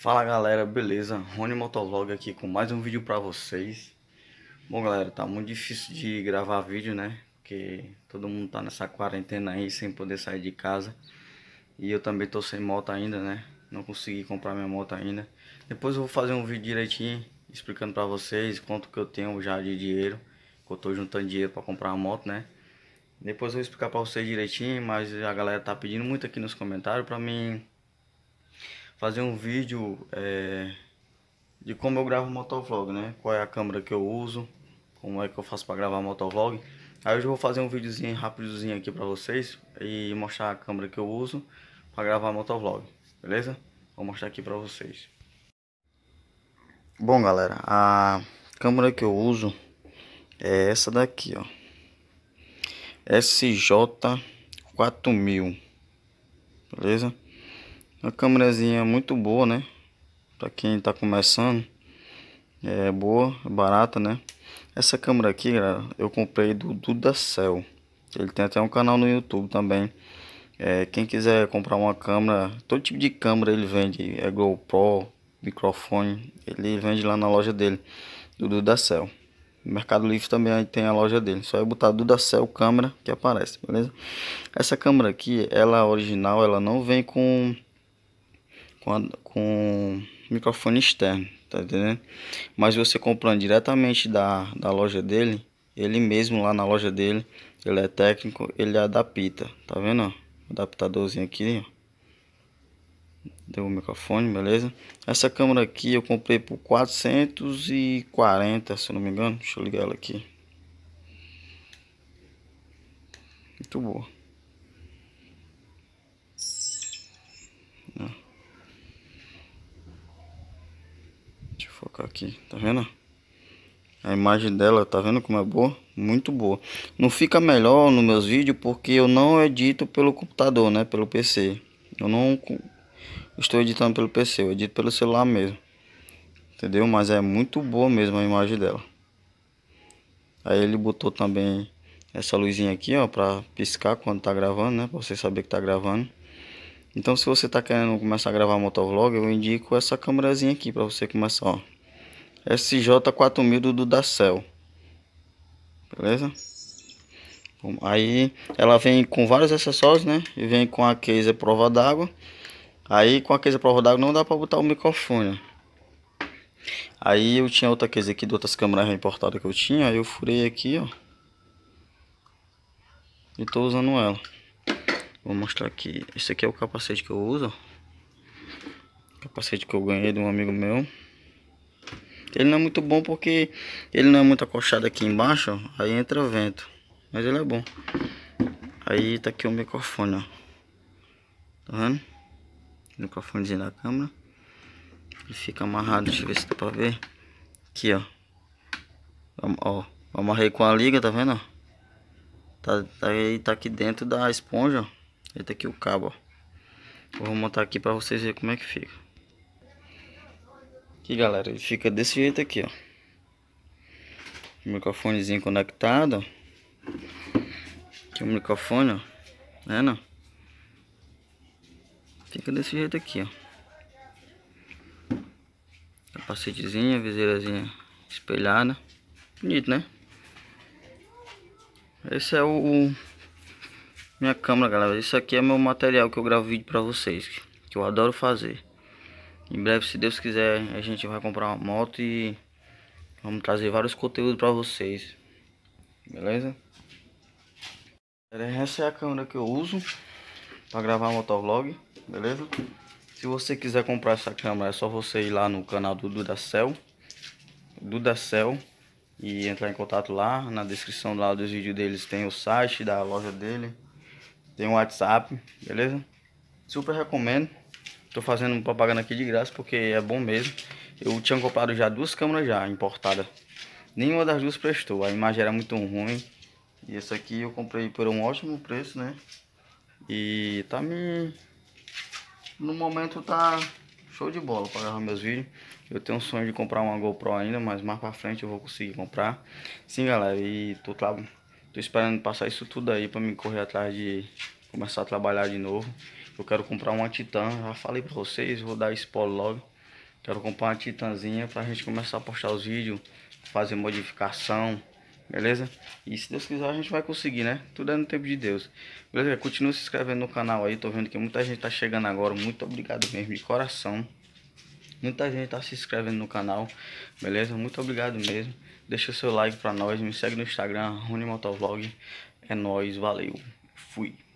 Fala galera, beleza? Rony Motovlog aqui com mais um vídeo pra vocês Bom galera, tá muito difícil de gravar vídeo, né? Porque todo mundo tá nessa quarentena aí, sem poder sair de casa E eu também tô sem moto ainda, né? Não consegui comprar minha moto ainda Depois eu vou fazer um vídeo direitinho explicando pra vocês quanto que eu tenho já de dinheiro Que eu tô juntando dinheiro pra comprar a moto, né? Depois eu vou explicar pra vocês direitinho, mas a galera tá pedindo muito aqui nos comentários pra mim fazer um vídeo é, de como eu gravo motovlog, né? Qual é a câmera que eu uso, como é que eu faço para gravar motovlog. Aí hoje eu vou fazer um videozinho rápidozinho aqui para vocês e mostrar a câmera que eu uso para gravar motovlog, beleza? Vou mostrar aqui para vocês. Bom, galera, a câmera que eu uso é essa daqui, ó. SJ4000, beleza? Uma câmerazinha muito boa, né? Para quem tá começando. É boa, é barata, né? Essa câmera aqui, galera, eu comprei do Dudacel. Ele tem até um canal no YouTube também. É, quem quiser comprar uma câmera, todo tipo de câmera ele vende. É GoPro, microfone, ele vende lá na loja dele, do Dudacel. Cell. Mercado Livre também tem a loja dele. Só é botar Dudacel câmera que aparece, beleza? Essa câmera aqui, ela é original, ela não vem com com, a, com microfone externo, tá entendendo? Mas você comprando diretamente da, da loja dele, ele mesmo lá na loja dele, ele é técnico, ele adapta, tá vendo? Adaptadorzinho aqui, ó. Deu o microfone, beleza? Essa câmera aqui eu comprei por 440, se eu não me engano. Deixa eu ligar ela aqui. Muito boa. focar aqui, tá vendo? A imagem dela, tá vendo como é boa? Muito boa. Não fica melhor nos meus vídeos porque eu não edito pelo computador, né? Pelo PC. Eu não estou editando pelo PC, eu edito pelo celular mesmo. Entendeu? Mas é muito boa mesmo a imagem dela. Aí ele botou também essa luzinha aqui, ó, pra piscar quando tá gravando, né? Pra você saber que tá gravando. Então se você está querendo começar a gravar motovlog, eu indico essa câmerazinha aqui para você começar, ó. SJ4000 do Dacel. Beleza? Aí ela vem com vários acessórios, né? E vem com a case prova d'água. Aí com a case prova d'água não dá para botar o microfone. Aí eu tinha outra case aqui de outras câmeras importadas que eu tinha. Aí eu furei aqui, ó. E tô usando ela. Vou mostrar aqui. Esse aqui é o capacete que eu uso. Capacete que eu ganhei de um amigo meu. Ele não é muito bom porque ele não é muito acolchado aqui embaixo, ó. aí entra vento. Mas ele é bom. Aí tá aqui o microfone, ó. Tá vendo? O microfonezinho da câmera. Ele fica amarrado, deixa eu ver se dá pra ver. Aqui, ó. Ó, amarrei com a liga, tá vendo? Tá, tá, tá aqui dentro da esponja, ó esse aqui o cabo, ó. Vou montar aqui pra vocês verem como é que fica. Aqui, galera, ele fica desse jeito aqui, ó. O microfonezinho conectado, Aqui o microfone, ó. Tá né, não? Fica desse jeito aqui, ó. Capacetezinha, viseirazinha espelhada. Bonito, né? Esse é o minha câmera, galera. Isso aqui é meu material que eu gravo vídeo pra vocês. Que eu adoro fazer. Em breve, se Deus quiser, a gente vai comprar uma moto e... Vamos trazer vários conteúdos pra vocês. Beleza? Essa é a câmera que eu uso para gravar motovlog, beleza? Se você quiser comprar essa câmera, é só você ir lá no canal do Duda Cell e entrar em contato lá. Na descrição lá dos vídeos deles tem o site da loja dele. Tem um WhatsApp, beleza? Super recomendo. Tô fazendo propaganda aqui de graça porque é bom mesmo. Eu tinha comprado já duas câmeras já importadas. Nenhuma das duas prestou. A imagem era muito ruim. E essa aqui eu comprei por um ótimo preço, né? E tá me... No momento tá show de bola para gravar meus vídeos. Eu tenho um sonho de comprar uma GoPro ainda, mas mais pra frente eu vou conseguir comprar. Sim, galera, e tô, tra Tô esperando passar isso tudo aí pra me correr atrás de começar a trabalhar de novo. Eu quero comprar uma Titan, já falei pra vocês, vou dar spoiler logo. Quero comprar uma Titanzinha pra gente começar a postar os vídeos, fazer modificação, beleza? E se Deus quiser a gente vai conseguir, né? Tudo é no tempo de Deus. Beleza? Continua se inscrevendo no canal aí, tô vendo que muita gente tá chegando agora. Muito obrigado mesmo, de coração. Muita gente tá se inscrevendo no canal, beleza? Muito obrigado mesmo. Deixa o seu like pra nós, me segue no Instagram, Rony É nóis, valeu, fui.